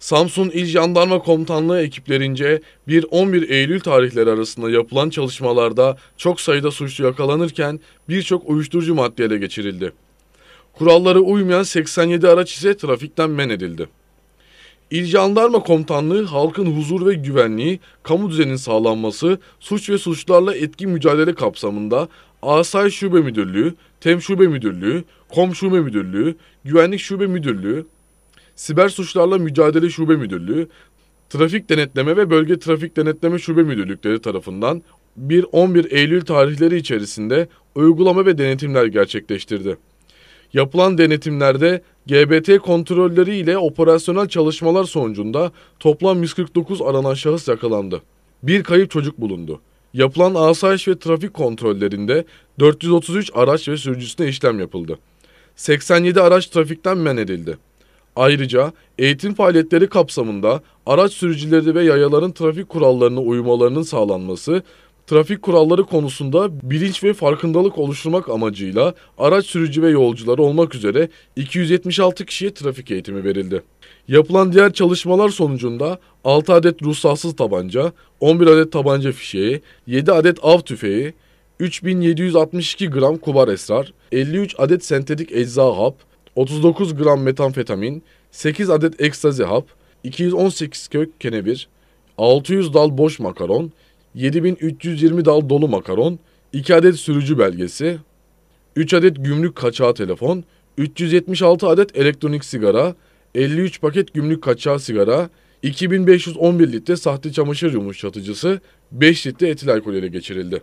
Samsun İl Jandarma Komutanlığı ekiplerince 1-11 Eylül tarihleri arasında yapılan çalışmalarda çok sayıda suçlu yakalanırken birçok uyuşturucu madde ele geçirildi. Kurallara uymayan 87 araç ise trafikten men edildi. İl Jandarma Komutanlığı halkın huzur ve güvenliği, kamu düzeninin sağlanması, suç ve suçlarla etki mücadele kapsamında Asay Şube Müdürlüğü, Tem Şube Müdürlüğü, Kom Şube Müdürlüğü, Güvenlik Şube Müdürlüğü, Siber Suçlarla Mücadele Şube Müdürlüğü, Trafik Denetleme ve Bölge Trafik Denetleme Şube Müdürlükleri tarafından 1-11 Eylül tarihleri içerisinde uygulama ve denetimler gerçekleştirdi. Yapılan denetimlerde GBT kontrolleri ile operasyonel çalışmalar sonucunda toplam 149 aranan şahıs yakalandı. Bir kayıp çocuk bulundu. Yapılan asayiş ve trafik kontrollerinde 433 araç ve sürücüsüne işlem yapıldı. 87 araç trafikten men edildi. Ayrıca eğitim faaliyetleri kapsamında araç sürücüleri ve yayaların trafik kurallarına uymalarının sağlanması, trafik kuralları konusunda bilinç ve farkındalık oluşturmak amacıyla araç sürücü ve yolcuları olmak üzere 276 kişiye trafik eğitimi verildi. Yapılan diğer çalışmalar sonucunda 6 adet ruhsatsız tabanca, 11 adet tabanca fişeği, 7 adet av tüfeği, 3762 gram kubar esrar, 53 adet sentetik ecza hap, 39 gram metamfetamin, 8 adet ekstazi hap, 218 kök kenevir, 600 dal boş makaron, 7320 dal dolu makaron, 2 adet sürücü belgesi, 3 adet gümrük kaçağı telefon, 376 adet elektronik sigara, 53 paket gümrük kaçağı sigara, 2511 litre sahte çamaşır yumuşatıcısı, 5 litre etil alkol ele geçirildi.